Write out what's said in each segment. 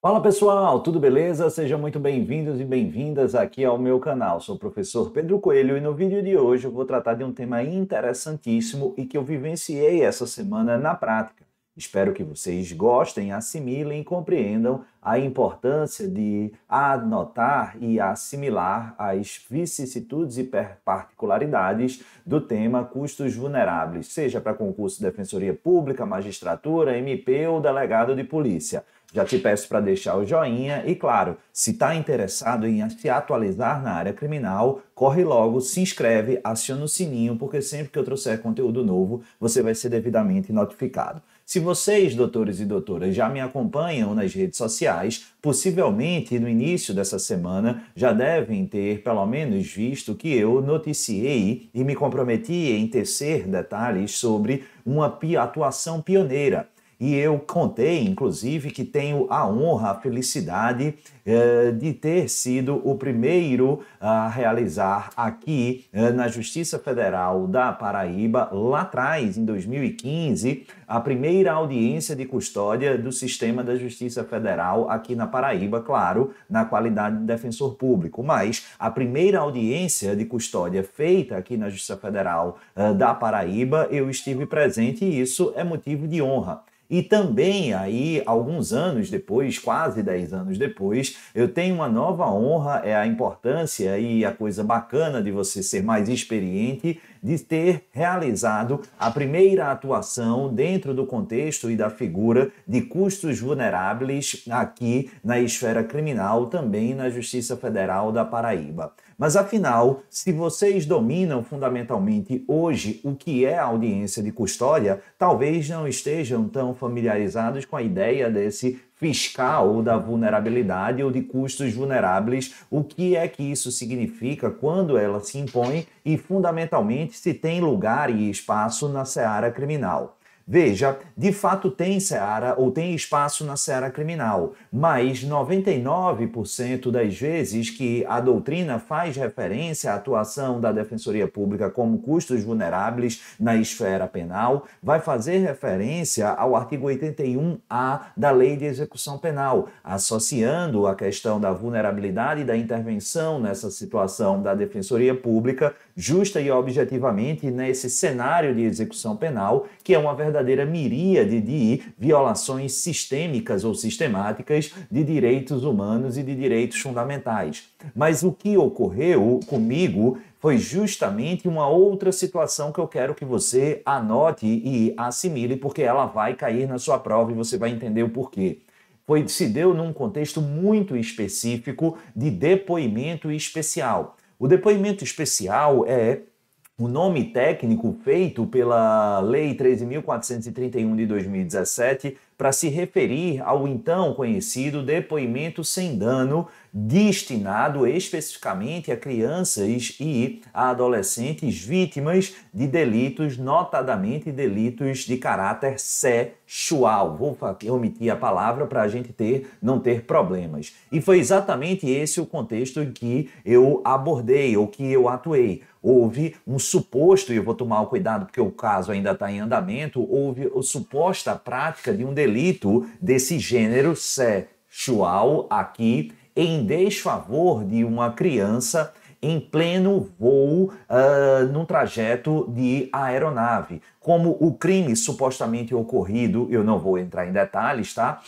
Fala pessoal, tudo beleza? Sejam muito bem-vindos e bem-vindas aqui ao meu canal. Sou o professor Pedro Coelho e no vídeo de hoje eu vou tratar de um tema interessantíssimo e que eu vivenciei essa semana na prática. Espero que vocês gostem, assimilem e compreendam a importância de anotar e assimilar as vicissitudes e particularidades do tema custos vulneráveis, seja para concurso de defensoria pública, magistratura, MP ou delegado de polícia. Já te peço para deixar o joinha e, claro, se está interessado em se atualizar na área criminal, corre logo, se inscreve, aciona o sininho, porque sempre que eu trouxer conteúdo novo, você vai ser devidamente notificado. Se vocês, doutores e doutoras, já me acompanham nas redes sociais, possivelmente no início dessa semana já devem ter, pelo menos, visto que eu noticiei e me comprometi em tecer detalhes sobre uma atuação pioneira e eu contei, inclusive, que tenho a honra, a felicidade eh, de ter sido o primeiro a realizar aqui eh, na Justiça Federal da Paraíba, lá atrás, em 2015, a primeira audiência de custódia do sistema da Justiça Federal aqui na Paraíba, claro, na qualidade de defensor público. Mas a primeira audiência de custódia feita aqui na Justiça Federal eh, da Paraíba, eu estive presente e isso é motivo de honra. E também aí, alguns anos depois, quase 10 anos depois, eu tenho uma nova honra, é a importância e a coisa bacana de você ser mais experiente, de ter realizado a primeira atuação dentro do contexto e da figura de custos vulneráveis aqui na esfera criminal, também na Justiça Federal da Paraíba. Mas afinal, se vocês dominam fundamentalmente hoje o que é a audiência de custódia, talvez não estejam tão familiarizados com a ideia desse fiscal ou da vulnerabilidade ou de custos vulneráveis, o que é que isso significa quando ela se impõe e fundamentalmente se tem lugar e espaço na seara criminal. Veja, de fato tem seara ou tem espaço na seara criminal, mas 99% das vezes que a doutrina faz referência à atuação da Defensoria Pública como custos vulneráveis na esfera penal, vai fazer referência ao artigo 81A da Lei de Execução Penal, associando a questão da vulnerabilidade e da intervenção nessa situação da Defensoria Pública justa e objetivamente nesse cenário de execução penal, que é uma verdadeira miríade de violações sistêmicas ou sistemáticas de direitos humanos e de direitos fundamentais. Mas o que ocorreu comigo foi justamente uma outra situação que eu quero que você anote e assimile, porque ela vai cair na sua prova e você vai entender o porquê foi, se deu num contexto muito específico de depoimento especial. O depoimento especial é o nome técnico feito pela Lei 13.431 de 2017 para se referir ao então conhecido depoimento sem dano, destinado especificamente a crianças e a adolescentes vítimas de delitos, notadamente delitos de caráter sexual. Vou omitir a palavra para a gente ter, não ter problemas. E foi exatamente esse o contexto em que eu abordei, ou que eu atuei houve um suposto, e eu vou tomar o cuidado porque o caso ainda está em andamento, houve a suposta prática de um delito desse gênero sexual aqui em desfavor de uma criança em pleno voo uh, num trajeto de aeronave. Como o crime supostamente ocorrido, eu não vou entrar em detalhes, tá?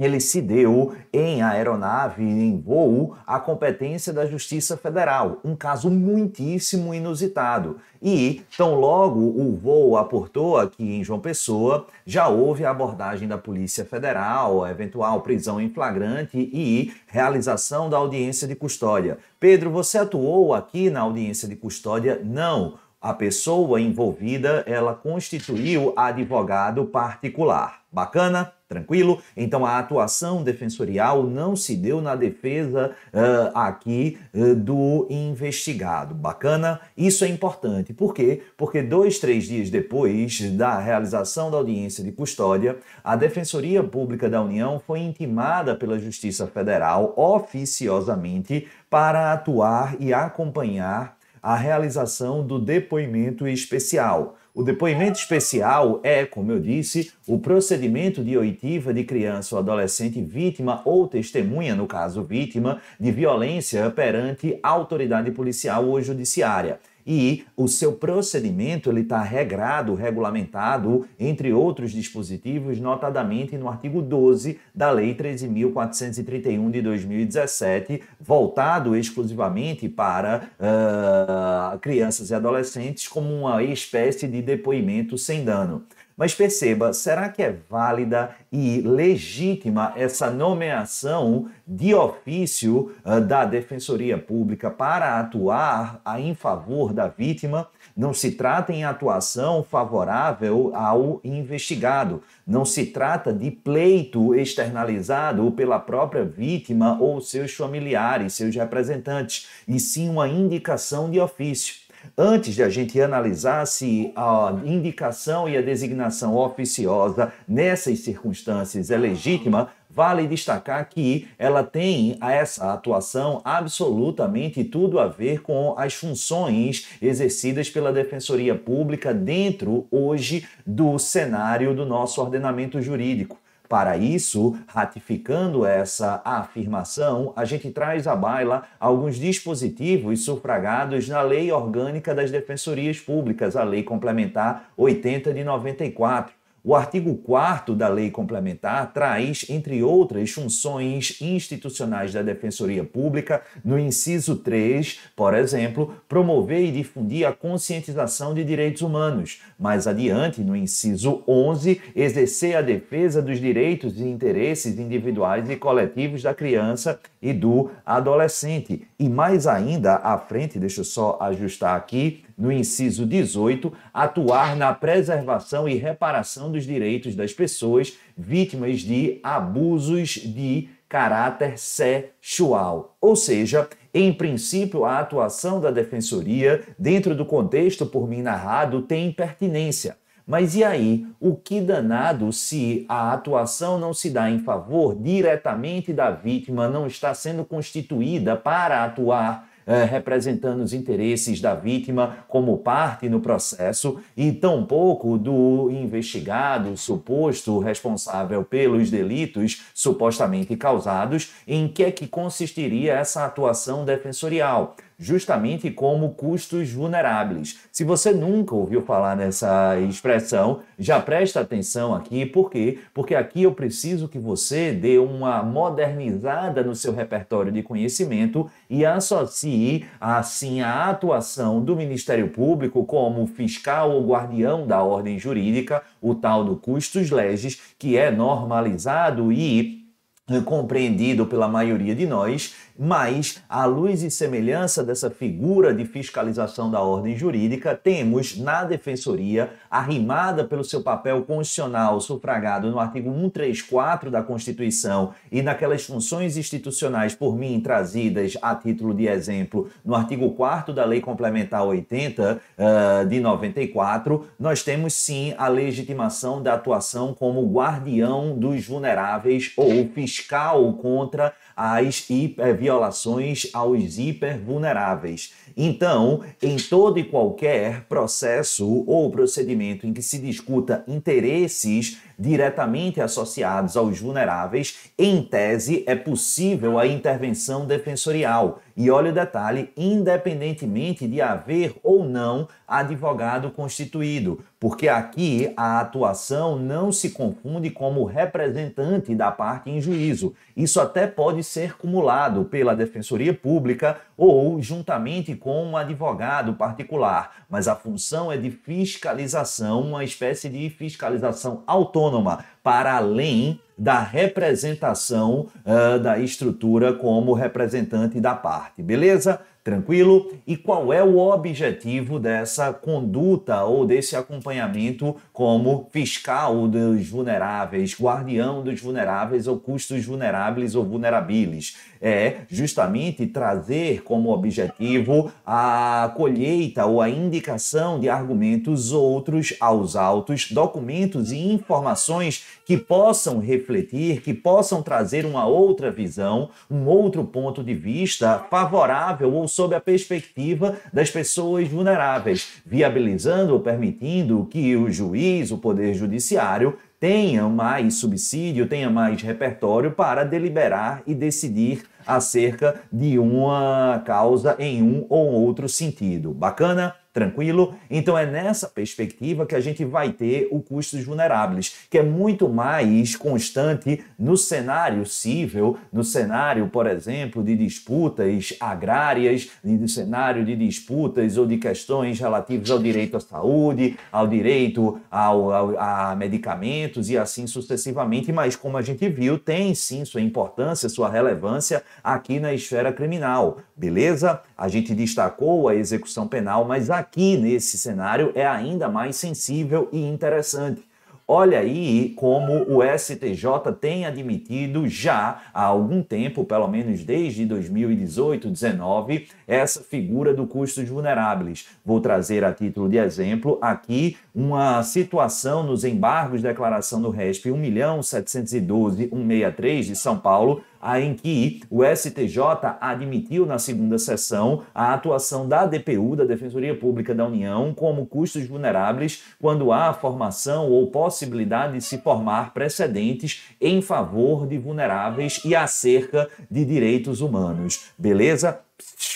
ele se deu em aeronave, em voo, à competência da Justiça Federal, um caso muitíssimo inusitado. E, tão logo o voo aportou aqui em João Pessoa, já houve a abordagem da Polícia Federal, eventual prisão em flagrante e realização da audiência de custódia. Pedro, você atuou aqui na audiência de custódia? Não. A pessoa envolvida, ela constituiu advogado particular. Bacana? Tranquilo? Então a atuação defensorial não se deu na defesa uh, aqui uh, do investigado. Bacana? Isso é importante. Por quê? Porque dois, três dias depois da realização da audiência de custódia, a Defensoria Pública da União foi intimada pela Justiça Federal oficiosamente para atuar e acompanhar a realização do depoimento especial o depoimento especial é, como eu disse, o procedimento de oitiva de criança ou adolescente vítima ou testemunha, no caso vítima, de violência perante autoridade policial ou judiciária e o seu procedimento ele está regrado, regulamentado, entre outros dispositivos, notadamente no artigo 12 da Lei 13.431 de 2017, voltado exclusivamente para uh, crianças e adolescentes como uma espécie de depoimento sem dano. Mas perceba, será que é válida e legítima essa nomeação de ofício ah, da Defensoria Pública para atuar a, em favor da vítima? Não se trata em atuação favorável ao investigado, não se trata de pleito externalizado pela própria vítima ou seus familiares, seus representantes, e sim uma indicação de ofício. Antes de a gente analisar se a indicação e a designação oficiosa nessas circunstâncias é legítima, vale destacar que ela tem essa atuação absolutamente tudo a ver com as funções exercidas pela Defensoria Pública dentro hoje do cenário do nosso ordenamento jurídico. Para isso, ratificando essa afirmação, a gente traz à baila alguns dispositivos sufragados na Lei Orgânica das Defensorias Públicas, a Lei Complementar 80 de 94 o artigo 4 da Lei Complementar traz, entre outras, funções institucionais da Defensoria Pública, no inciso 3, por exemplo, promover e difundir a conscientização de direitos humanos. Mais adiante, no inciso 11, exercer a defesa dos direitos e interesses individuais e coletivos da criança e do adolescente. E mais ainda, à frente, deixa eu só ajustar aqui, no inciso 18, atuar na preservação e reparação dos direitos das pessoas vítimas de abusos de caráter sexual. Ou seja, em princípio, a atuação da defensoria, dentro do contexto por mim narrado, tem pertinência. Mas e aí, o que danado se a atuação não se dá em favor diretamente da vítima, não está sendo constituída para atuar é, representando os interesses da vítima como parte no processo e tampouco do investigado, suposto responsável pelos delitos supostamente causados, em que é que consistiria essa atuação defensorial? justamente como custos vulneráveis. Se você nunca ouviu falar nessa expressão, já presta atenção aqui, por quê? Porque aqui eu preciso que você dê uma modernizada no seu repertório de conhecimento e associe assim a atuação do Ministério Público como fiscal ou guardião da ordem jurídica, o tal do custos legis, que é normalizado e eh, compreendido pela maioria de nós mas, à luz e semelhança dessa figura de fiscalização da ordem jurídica, temos na Defensoria, arrimada pelo seu papel constitucional sufragado no artigo 134 da Constituição e naquelas funções institucionais por mim trazidas a título de exemplo no artigo 4 da Lei Complementar 80 uh, eh, de 94, nós temos sim a legitimação da atuação como guardião dos vulneráveis ou fiscal contra às eh, violações aos hipervulneráveis. Então, em todo e qualquer processo ou procedimento em que se discuta interesses diretamente associados aos vulneráveis, em tese é possível a intervenção defensorial e olha o detalhe, independentemente de haver ou não advogado constituído, porque aqui a atuação não se confunde como representante da parte em juízo. Isso até pode ser cumulado pela Defensoria Pública ou juntamente com um advogado particular, mas a função é de fiscalização, uma espécie de fiscalização autônoma, para além da representação uh, da estrutura como representante da parte, beleza? Tranquilo? E qual é o objetivo dessa conduta ou desse acompanhamento como fiscal dos vulneráveis, guardião dos vulneráveis ou custos vulneráveis ou vulnerabilis? é justamente trazer como objetivo a colheita ou a indicação de argumentos outros aos autos, documentos e informações que possam refletir, que possam trazer uma outra visão, um outro ponto de vista favorável ou sob a perspectiva das pessoas vulneráveis, viabilizando ou permitindo que o juiz, o poder judiciário, tenha mais subsídio, tenha mais repertório para deliberar e decidir acerca de uma causa em um ou outro sentido. Bacana? Tranquilo? Então é nessa perspectiva que a gente vai ter o custos vulneráveis, que é muito mais constante no cenário civil, no cenário, por exemplo, de disputas agrárias, no cenário de disputas ou de questões relativas ao direito à saúde, ao direito ao, ao, a medicamentos e assim sucessivamente, mas como a gente viu, tem sim sua importância, sua relevância aqui na esfera criminal, beleza? A gente destacou a execução penal, mas aqui nesse cenário é ainda mais sensível e interessante. Olha aí como o STJ tem admitido já há algum tempo, pelo menos desde 2018, 19, essa figura do custos vulneráveis. Vou trazer a título de exemplo aqui uma situação nos embargos de declaração do RESP 1.712.163 de São Paulo, em que o STJ admitiu na segunda sessão a atuação da DPU, da Defensoria Pública da União, como custos vulneráveis quando há formação ou possibilidade de se formar precedentes em favor de vulneráveis e acerca de direitos humanos. Beleza?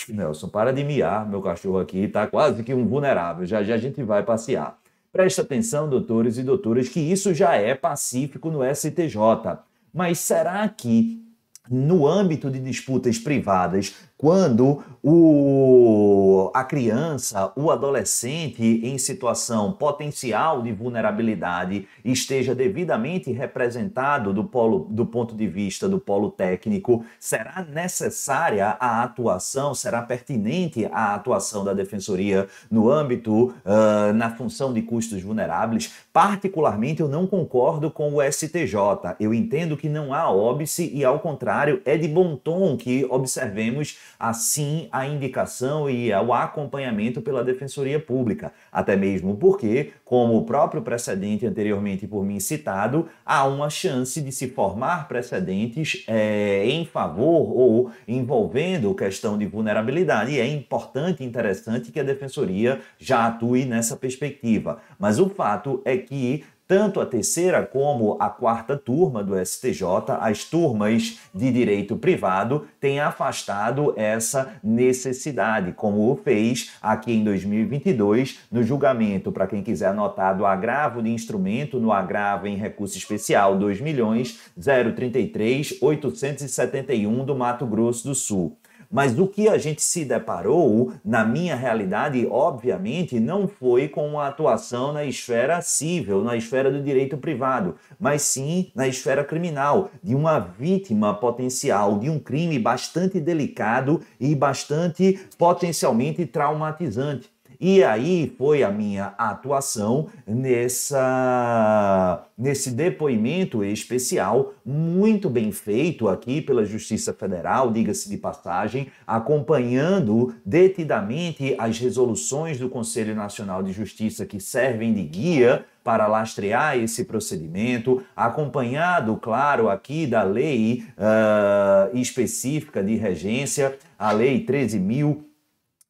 Nelson, para de miar, meu cachorro aqui está quase que um vulnerável. Já já a gente vai passear. Presta atenção, doutores e doutoras, que isso já é pacífico no STJ. Mas será que no âmbito de disputas privadas quando o, a criança, o adolescente em situação potencial de vulnerabilidade esteja devidamente representado do, polo, do ponto de vista do polo técnico, será necessária a atuação, será pertinente a atuação da Defensoria no âmbito, uh, na função de custos vulneráveis? Particularmente, eu não concordo com o STJ. Eu entendo que não há óbice e, ao contrário, é de bom tom que observemos assim a indicação e o acompanhamento pela Defensoria Pública. Até mesmo porque, como o próprio precedente anteriormente por mim citado, há uma chance de se formar precedentes é, em favor ou envolvendo questão de vulnerabilidade. E é importante e interessante que a Defensoria já atue nessa perspectiva. Mas o fato é que tanto a terceira como a quarta turma do STJ, as turmas de direito privado, têm afastado essa necessidade, como o fez aqui em 2022, no julgamento, para quem quiser anotar, do agravo de instrumento no agravo em recurso especial 2.033.871 do Mato Grosso do Sul. Mas o que a gente se deparou na minha realidade, obviamente, não foi com a atuação na esfera civil, na esfera do direito privado, mas sim na esfera criminal, de uma vítima potencial de um crime bastante delicado e bastante potencialmente traumatizante. E aí foi a minha atuação nessa, nesse depoimento especial, muito bem feito aqui pela Justiça Federal, diga-se de passagem, acompanhando detidamente as resoluções do Conselho Nacional de Justiça que servem de guia para lastrear esse procedimento, acompanhado, claro, aqui da lei uh, específica de regência, a Lei 13.000.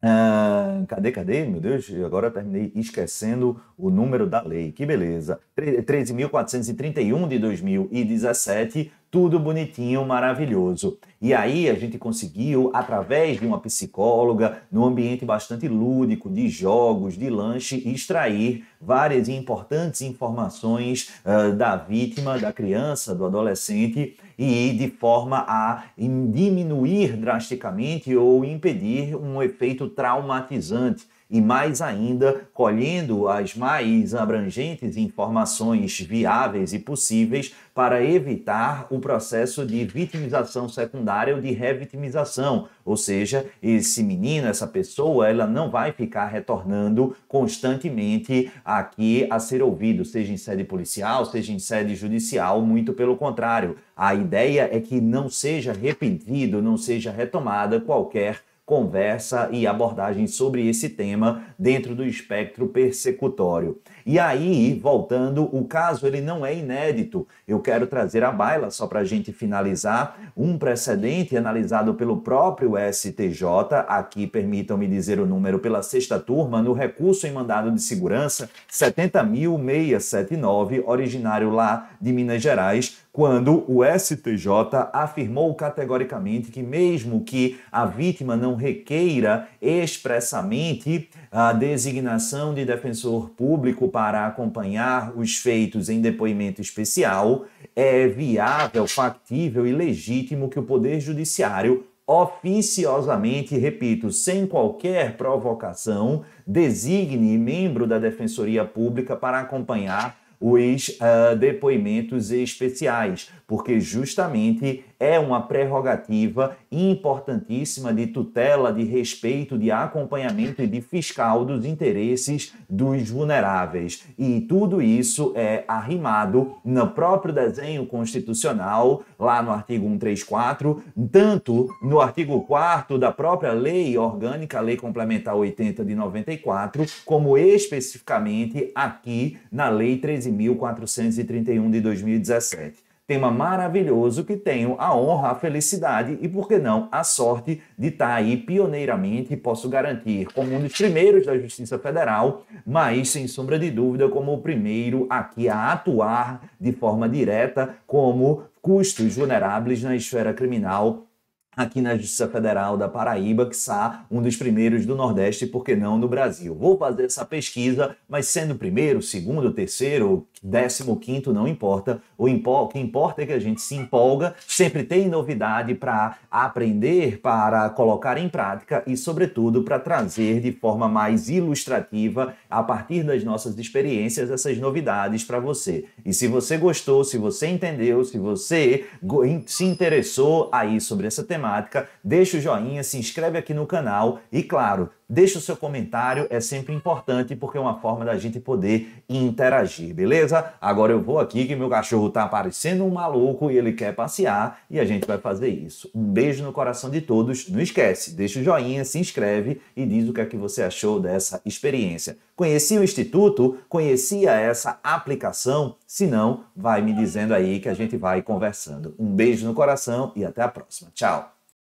Ah, cadê, cadê? Meu Deus, agora terminei esquecendo o número da lei. Que beleza. 13.431 de 2017 tudo bonitinho, maravilhoso. E aí a gente conseguiu, através de uma psicóloga, num ambiente bastante lúdico, de jogos, de lanche, extrair várias importantes informações uh, da vítima, da criança, do adolescente, e de forma a diminuir drasticamente ou impedir um efeito traumatizante e mais ainda colhendo as mais abrangentes informações viáveis e possíveis para evitar o processo de vitimização secundária ou de revitimização, ou seja, esse menino, essa pessoa, ela não vai ficar retornando constantemente aqui a ser ouvido, seja em sede policial, seja em sede judicial, muito pelo contrário. A ideia é que não seja repetido, não seja retomada qualquer conversa e abordagem sobre esse tema dentro do espectro persecutório. E aí, voltando, o caso ele não é inédito. Eu quero trazer à baila, só para a gente finalizar, um precedente analisado pelo próprio STJ, aqui permitam-me dizer o número pela sexta turma, no recurso em mandado de segurança 70.679, originário lá de Minas Gerais, quando o STJ afirmou categoricamente que, mesmo que a vítima não requeira expressamente a designação de defensor público para acompanhar os feitos em depoimento especial, é viável, factível e legítimo que o Poder Judiciário oficiosamente, repito, sem qualquer provocação, designe membro da Defensoria Pública para acompanhar os uh, depoimentos especiais, porque justamente é uma prerrogativa importantíssima de tutela, de respeito, de acompanhamento e de fiscal dos interesses dos vulneráveis. E tudo isso é arrimado no próprio desenho constitucional, lá no artigo 134, tanto no artigo 4 da própria lei orgânica, Lei Complementar 80 de 94, como especificamente aqui na Lei 13.431 de 2017 tema maravilhoso que tenho a honra, a felicidade e, por que não, a sorte de estar tá aí pioneiramente, posso garantir, como um dos primeiros da Justiça Federal, mas, sem sombra de dúvida, como o primeiro aqui a atuar de forma direta como custos vulneráveis na esfera criminal aqui na Justiça Federal da Paraíba, que está um dos primeiros do Nordeste, por que não no Brasil. Vou fazer essa pesquisa, mas sendo primeiro, segundo, terceiro, décimo quinto, não importa. O, o que importa é que a gente se empolga, sempre tem novidade para aprender, para colocar em prática e, sobretudo, para trazer de forma mais ilustrativa, a partir das nossas experiências, essas novidades para você. E se você gostou, se você entendeu, se você se interessou aí sobre essa temática, temática, deixa o joinha, se inscreve aqui no canal e, claro, deixa o seu comentário, é sempre importante porque é uma forma da gente poder interagir, beleza? Agora eu vou aqui que meu cachorro tá parecendo um maluco e ele quer passear e a gente vai fazer isso. Um beijo no coração de todos. Não esquece, deixa o joinha, se inscreve e diz o que é que você achou dessa experiência. Conhecia o instituto? Conhecia essa aplicação? Se não, vai me dizendo aí que a gente vai conversando. Um beijo no coração e até a próxima. Tchau.